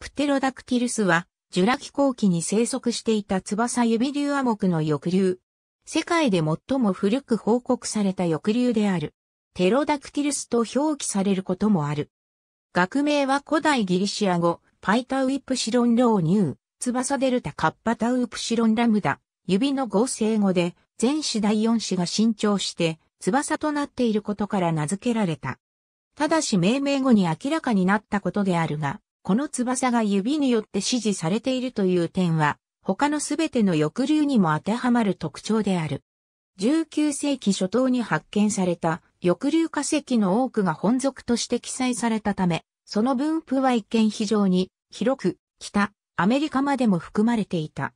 プテロダクティルスは、ジュラ紀後期に生息していた翼指流亜目の翼流。世界で最も古く報告された翼流である。テロダクティルスと表記されることもある。学名は古代ギリシア語、パイタウイプシロンローニュー、翼デルタカッパタウプシロンラムダ、指の合成語で、全子第四子が伸長して、翼となっていることから名付けられた。ただし命名後に明らかになったことであるが、この翼が指によって支持されているという点は、他のすべての翼竜にも当てはまる特徴である。19世紀初頭に発見された翼竜化石の多くが本属として記載されたため、その分布は一見非常に広く、北、アメリカまでも含まれていた。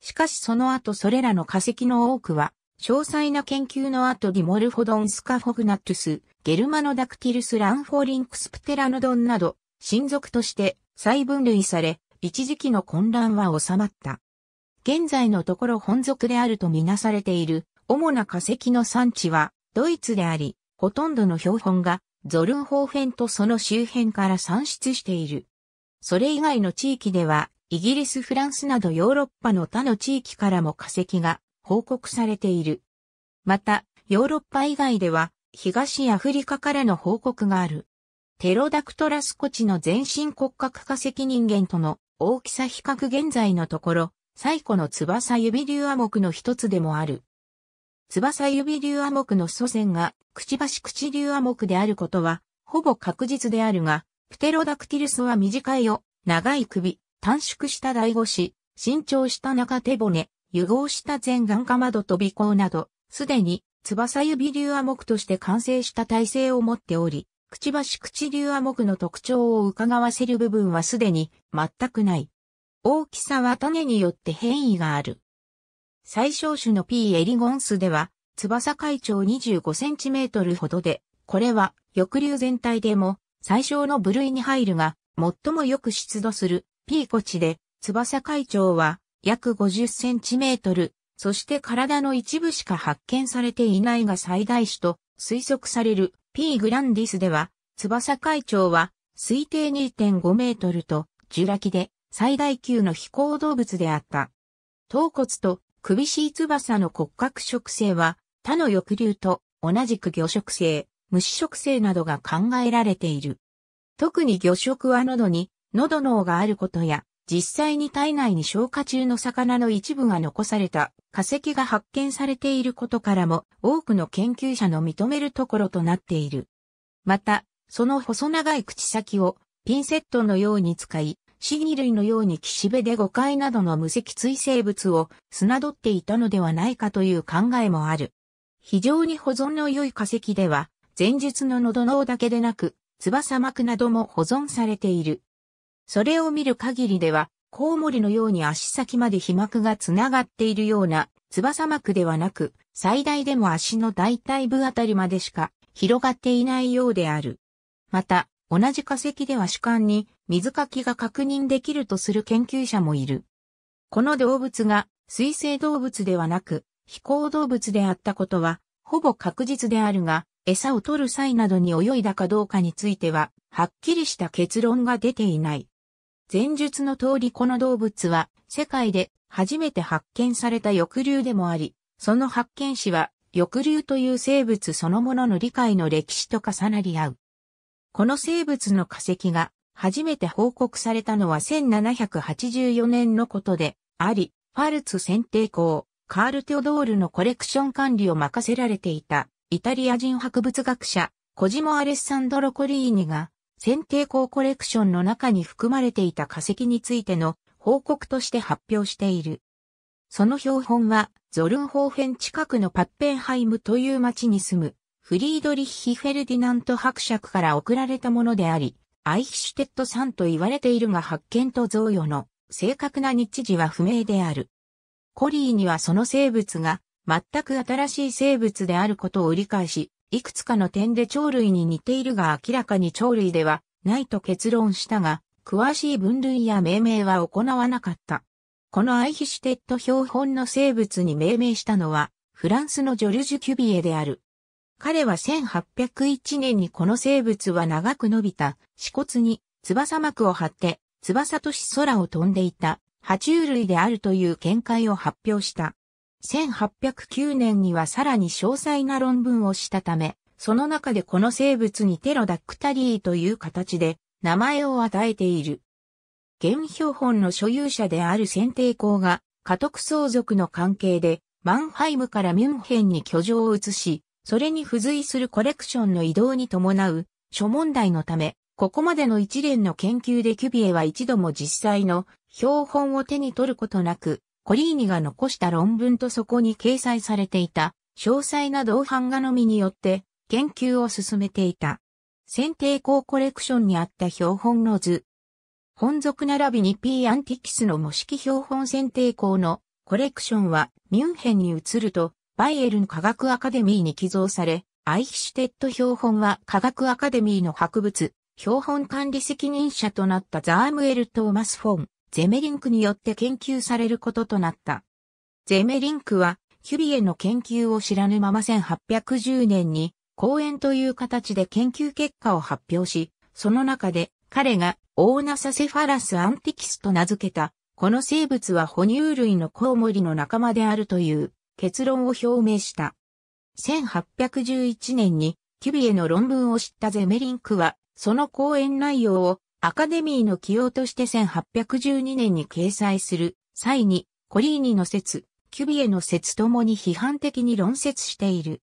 しかしその後それらの化石の多くは、詳細な研究の後ディモルフォドンスカフォグナットゥス、ゲルマノダクティルスランフォリンクスプテラノドンなど、親族として再分類され、一時期の混乱は収まった。現在のところ本族であるとみなされている主な化石の産地はドイツであり、ほとんどの標本がゾルンホーフェンとその周辺から産出している。それ以外の地域では、イギリス、フランスなどヨーロッパの他の地域からも化石が報告されている。また、ヨーロッパ以外では、東アフリカからの報告がある。テロダクトラスコチの全身骨格化石人間との大きさ比較現在のところ、最古の翼指竜亜目の一つでもある。翼指竜亜目の祖先が、くちばし口竜亜目であることは、ほぼ確実であるが、プテロダクティルスは短いを、長い首、短縮した第五子、伸長した中手骨、融合した前眼かまどび尾など、すでに翼指竜亜目として完成した体制を持っており、くちばし口流亜目の特徴を伺わせる部分はすでに全くない。大きさは種によって変異がある。最小種の P エリゴンスでは、翼海長 25cm ほどで、これは翼流全体でも最小の部類に入るが、最もよく出土する P コチで、翼海長は約 50cm、そして体の一部しか発見されていないが最大種と推測される P グランディスでは翼会長は、推定2.5メートルと、ジュラ紀で最大級の飛行動物であった。頭骨と首しい翼の骨格植生は、他の翼竜と同じく魚食性、虫食性などが考えられている。特に魚食は喉に、喉脳があることや、実際に体内に消化中の魚の一部が残された化石が発見されていることからも多くの研究者の認めるところとなっている。また、その細長い口先をピンセットのように使い、シギ類のように岸辺で誤解などの無脊椎生物を砂取っていたのではないかという考えもある。非常に保存の良い化石では、前述の喉脳だけでなく、翼膜なども保存されている。それを見る限りでは、コウモリのように足先まで皮膜がつながっているような翼膜ではなく、最大でも足の大腿部あたりまでしか広がっていないようである。また、同じ化石では主観に水かきが確認できるとする研究者もいる。この動物が水生動物ではなく飛行動物であったことはほぼ確実であるが、餌を取る際などに泳いだかどうかについては、はっきりした結論が出ていない。前述の通りこの動物は世界で初めて発見された翼竜でもあり、その発見史は翼竜という生物そのものの理解の歴史と重なり合う。この生物の化石が初めて報告されたのは1784年のことであり、ファルツ選定校、カール・テオドールのコレクション管理を任せられていたイタリア人博物学者、コジモ・アレッサンドロ・コリーニが、選定校コレクションの中に含まれていた化石についての報告として発表している。その標本は、ゾルンホーフェン近くのパッペンハイムという町に住むフリードリッヒ・フェルディナント伯爵から贈られたものであり、アイヒシュテットさんと言われているが発見と贈与の正確な日時は不明である。コリーにはその生物が全く新しい生物であることを理解し、いくつかの点で鳥類に似ているが明らかに鳥類ではないと結論したが、詳しい分類や命名は行わなかった。このアイヒシュテット標本の生物に命名したのは、フランスのジョルジュ・キュビエである。彼は1801年にこの生物は長く伸びた、死骨に翼膜を張って、翼とし空を飛んでいた、爬虫類であるという見解を発表した。1809年にはさらに詳細な論文をしたため、その中でこの生物にテロダクタリーという形で名前を与えている。原標本の所有者である選定校が家督相続の関係でマンハイムからミュンヘンに居城を移し、それに付随するコレクションの移動に伴う諸問題のため、ここまでの一連の研究でキュビエは一度も実際の標本を手に取ることなく、コリーニが残した論文とそこに掲載されていた詳細な同版画のみによって研究を進めていた。選定校コレクションにあった標本の図。本属並びに P アンティキスの模式標本選定校のコレクションはミュンヘンに移るとバイエルン科学アカデミーに寄贈され、アイヒシュテッド標本は科学アカデミーの博物、標本管理責任者となったザームエル・トーマス・フォン、ゼメリンクによって研究されることとなった。ゼメリンクは、キュビエの研究を知らぬまま1810年に、講演という形で研究結果を発表し、その中で彼がオーナサセファラスアンティキスと名付けた、この生物は哺乳類のコウモリの仲間であるという結論を表明した。1811年にキュビエの論文を知ったゼメリンクは、その講演内容をアカデミーの起用として1812年に掲載する際に、コリーニの説、キュビエの説ともに批判的に論説している。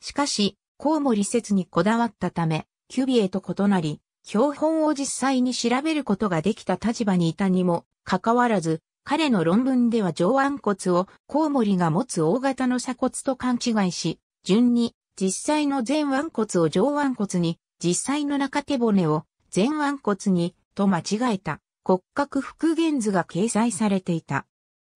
しかし、コウモリ説にこだわったため、キュビエと異なり、標本を実際に調べることができた立場にいたにも、かかわらず、彼の論文では上腕骨をコウモリが持つ大型の鎖骨と勘違いし、順に実際の前腕骨を上腕骨に、実際の中手骨を前腕骨にと間違えた骨格復元図が掲載されていた。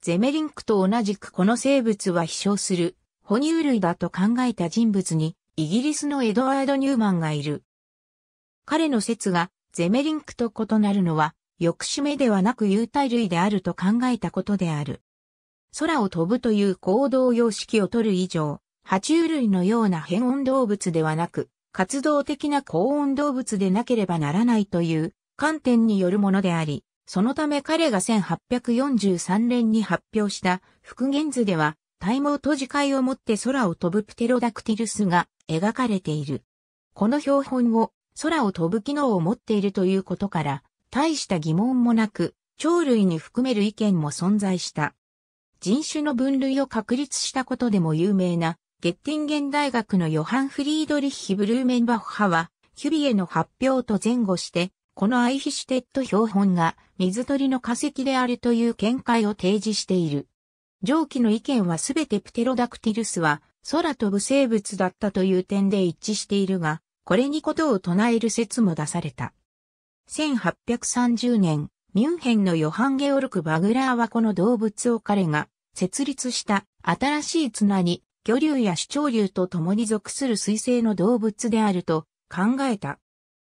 ゼメリンクと同じくこの生物は飛翔する哺乳類だと考えた人物にイギリスのエドワード・ニューマンがいる。彼の説がゼメリンクと異なるのは抑止目ではなく有体類であると考えたことである。空を飛ぶという行動様式をとる以上、爬虫類のような変温動物ではなく、活動的な高温動物でなければならないという観点によるものであり、そのため彼が1843年に発表した復元図では、体毛と磁界を持って空を飛ぶプテロダクティルスが描かれている。この標本を空を飛ぶ機能を持っているということから、大した疑問もなく、鳥類に含める意見も存在した。人種の分類を確立したことでも有名な、ゲッティンゲン大学のヨハン・フリードリッヒ・ブルーメンバッハは、キュビエの発表と前後して、このアイヒシュテッド標本が水鳥の化石であるという見解を提示している。上記の意見はすべてプテロダクティルスは空飛ぶ生物だったという点で一致しているが、これにことを唱える説も出された。1830年、ミュンヘンのヨハン・ゲオルク・バグラーはこの動物を彼が設立した新しい綱に魚竜や主張竜と共に属する水星の動物であると考えた。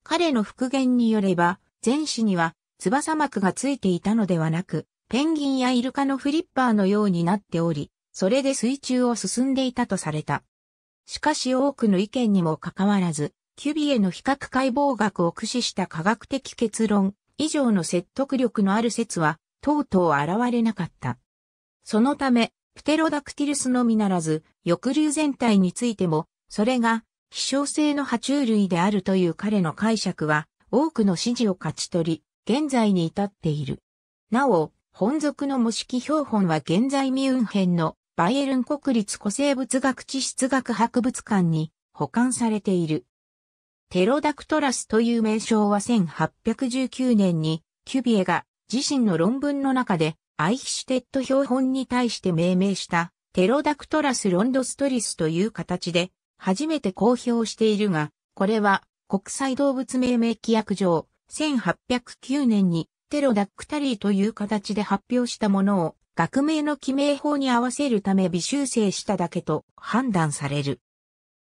彼の復元によれば、前肢には翼膜がついていたのではなく、ペンギンやイルカのフリッパーのようになっており、それで水中を進んでいたとされた。しかし多くの意見にもかかわらず、キュビエの比較解剖学を駆使した科学的結論以上の説得力のある説は、とうとう現れなかった。そのため、プテロダクティルスのみならず、翼竜全体についても、それが、希少性の爬虫類であるという彼の解釈は、多くの支持を勝ち取り、現在に至っている。なお、本属の模式標本は現在ミュンヘンのバイエルン国立古生物学地質学博物館に保管されている。テロダクトラスという名称は1819年にキュビエが自身の論文の中でアイヒシュテッド標本に対して命名したテロダクトラスロンドストリスという形で初めて公表しているが、これは国際動物命名規約上1809年にテロダクタリーという形で発表したものを学名の記名法に合わせるため微修正しただけと判断される。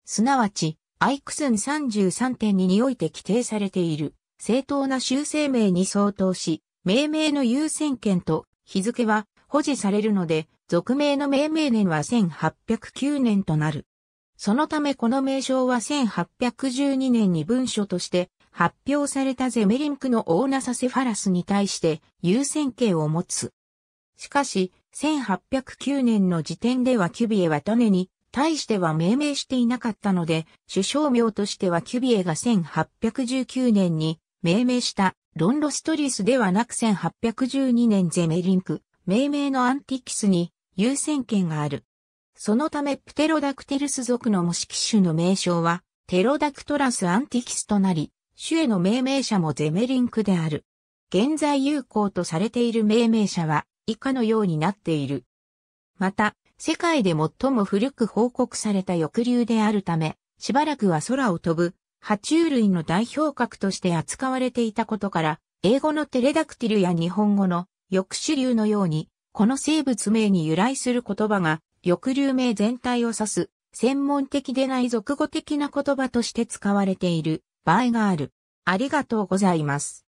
すなわち、アイクスン33.2において規定されている正当な修正名に相当し、命名の優先権と日付は保持されるので、俗名の命名年は1809年となる。そのためこの名称は1812年に文書として発表されたゼメリンクのオーナサセファラスに対して優先権を持つ。しかし、1809年の時点ではキュビエは種に対しては命名していなかったので、首相名としてはキュビエが1819年に命名したロンロストリスではなく1812年ゼメリンク、命名のアンティキスに優先権がある。そのためプテロダクテルス族の模式種の名称はテロダクトラスアンティキスとなり、種への命名者もゼメリンクである。現在有効とされている命名者は以下のようになっている。また、世界で最も古く報告された翼竜であるため、しばらくは空を飛ぶ、爬虫類の代表格として扱われていたことから、英語のテレダクティルや日本語の翼種竜のように、この生物名に由来する言葉が、翼竜名全体を指す、専門的でない俗語的な言葉として使われている場合がある。ありがとうございます。